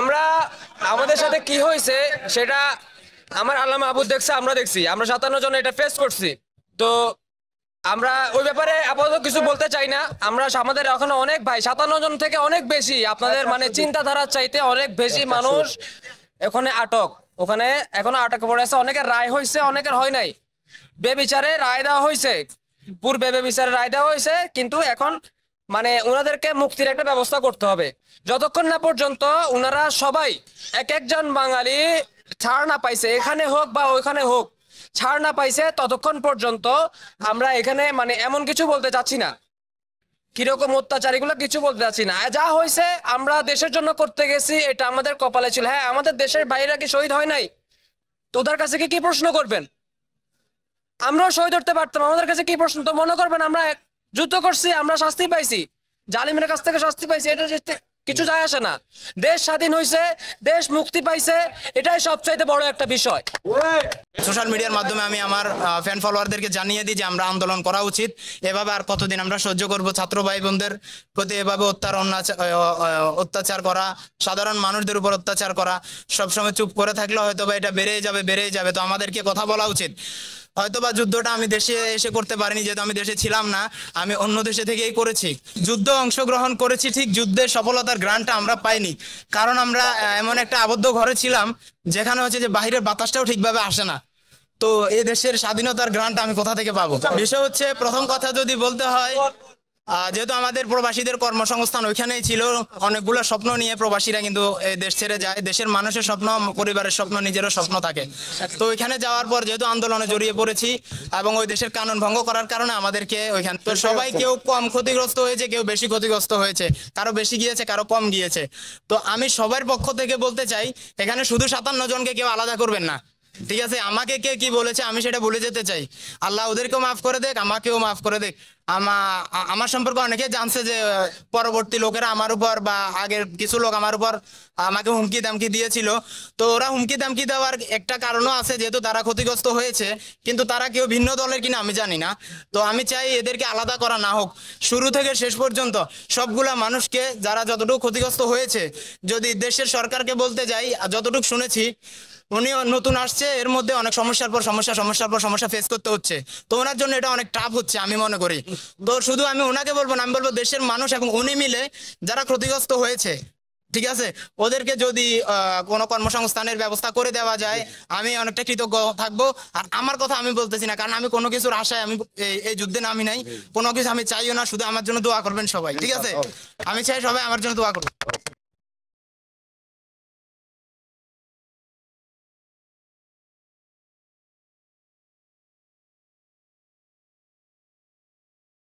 আমরা আমাদের সাথে কি হয়েছে সেটা আমার আল্লাহ আবু দেখছে আমরা দেখছি আমরা সাতান্ন জন এটা ফেস করছি তো আমরা ওই ব্যাপারে আপাতত কিছু বলতে চাই না আমরা আমাদের এখন অনেক ভাই সাতান্ন জন থেকে অনেক বেশি আপনাদের মানে আচ্ছা, আচ্ছা, আচ্ছা। চিন্তাধারার চাইতে অনেক বেশি মানুষ এখানে আটক ওখানে এখনো আটক পড়ে আছে অনেকের রায় হয়েছে অনেকের হয় নাই বেবিচারে রায় দেওয়া হয়েছে পূর্বে বেবিচারে রায় দেওয়া হয়েছে কিন্তু এখন মানে ওনাদেরকে মুক্তির একটা ব্যবস্থা করতে হবে যতক্ষণ না পর্যন্ত ওনারা সবাই এক একজন বাঙালি ছাড় না পাইছে এখানে হোক বা ওইখানে হোক ছাড় না পাইছে ততক্ষণ পর্যন্ত আমরা এখানে মানে এমন কিছু বলতে চাচ্ছি না কিরকম অত্যাচারীগুলো কিছু বলতে চাচ্ছি না যা হয়েছে আমরা দেশের জন্য করতে গেছি এটা আমাদের কপালে ছিল হ্যাঁ আমাদের দেশের বাইরে কি শহীদ হয় নাই তোদের কাছে কি কি প্রশ্ন করবেন আমরাও শহীদ ধরতে পারতাম আমাদের কাছে কি প্রশ্ন তো মনে করবেন আমরা যুদ্ধ করছি আমরা শাস্তি পাইছি জালিমের কাছ থেকে শাস্তি পাইছি এটা কিছু যায় আসে না দেশ স্বাধীন হয়েছে দেশ মুক্তি পাইছে এটাই সবচাইতে বড় একটা বিষয় সোশ্যাল মিডিয়ার মাধ্যমে আমি আমার ফ্যান ফলোয়ারদেরকে জানিয়ে দিই যে আমরা আন্দোলন করা উচিত এভাবে আর কতদিন আমরা সহ্য করব ছাত্র ভাই বোনদের প্রতি এভাবে অত্যার অত্যাচার করা সাধারণ মানুষদের উপর অত্যাচার করা সবসময় চুপ করে থাকলে হয়তো বা এটা বেড়েই যাবে বেড়েই যাবে তো আমাদেরকে কথা বলা উচিত হয়তো বা যুদ্ধটা আমি দেশে এসে করতে পারিনি যেহেতু আমি দেশে ছিলাম না আমি অন্য দেশে থেকেই করেছি যুদ্ধ অংশগ্রহণ করেছি ঠিক যুদ্ধের সফলতার গ্রানটা আমরা পাইনি কারণ আমরা এমন একটা আবদ্ধ ঘরে ছিলাম যেখানে হচ্ছে যে বাহিরের বাতাসটাও ঠিকভাবে আসে না তো এ দেশের স্বাধীনতার গ্রান্ট আমি কোথা থেকে পাবো বিষয় হচ্ছে প্রথম কথা যদি বলতে হয় যেহেতু আমাদের প্রবাসীদের কর্মসংস্থান ওইখানেই ছিল অনেকগুলো স্বপ্ন নিয়ে প্রবাসীরা কিন্তু দেশ ছেড়ে যায় দেশের মানুষের স্বপ্ন পরিবারের স্বপ্ন নিজেরও স্বপ্ন থাকে তো ওইখানে যাওয়ার পর যেহেতু আন্দোলনে জড়িয়ে পড়েছি এবং ওই দেশের কানুন ভঙ্গ করার কারণে আমাদেরকে ওইখানে তো সবাই কেউ কম ক্ষতিগ্রস্ত হয়েছে কেউ বেশি ক্ষতিগ্রস্ত হয়েছে কারো বেশি গিয়েছে কারো কম গিয়েছে তো আমি সবার পক্ষ থেকে বলতে চাই এখানে শুধু সাতান্ন জনকে কেউ আলাদা করবেন না ঠিক আছে আমাকে কে কি বলেছে আমি সেটা বলে যেতে চাই আল্লাহ ওদেরকেও মাফ করে দেখ আমাকেও মাফ করে দেখ আমার সম্পর্কে অনেকে জানছে যে পরবর্তী লোকেরা আমার উপর বা আগের কিছু লোক আমার উপর আমাকে হুমকি দামকি দিয়েছিল তো ওরা হুমকি দামকি দেওয়ার একটা কারণও আছে যেহেতু তারা ক্ষতিগ্রস্ত হয়েছে কিন্তু তারা কেউ ভিন্ন দলের কিনা আমি জানি না তো আমি চাই এদেরকে আলাদা করা না হোক শুরু থেকে শেষ পর্যন্ত সবগুলা মানুষকে যারা যতটুকু ক্ষতিগ্রস্ত হয়েছে যদি দেশের সরকারকে বলতে যাই যতটুকু শুনেছি উনি নতুন আসছে এর মধ্যে অনেক সমস্যার পর সমস্যা সমস্যার পর সমস্যা ফেস করতে হচ্ছে তো ওনার জন্য এটা অনেক টাফ হচ্ছে আমি মনে করি শুধু আমি ওনাকে বলবো না আমি বলবো দেশের মানুষ এবং উনি মিলে যারা ক্ষতিগ্রস্ত হয়েছে ঠিক আছে ওদেরকে যদি কোনো কর্মসংস্থানের ব্যবস্থা করে দেওয়া যায় আমি অনেকটা কৃতজ্ঞ থাকবো আর আমার কথা আমি বলতেছি না কারণ আমি কোনো কিছুর আশায় আমি এই যুদ্ধে নামি নাই কোনো কিছু আমি চাইও না শুধু আমার জন্য দোয়া করবেন সবাই ঠিক আছে আচ্ছা, আচ্ছা। আমি চাই সবাই আমার জন্য দোয়া করবেন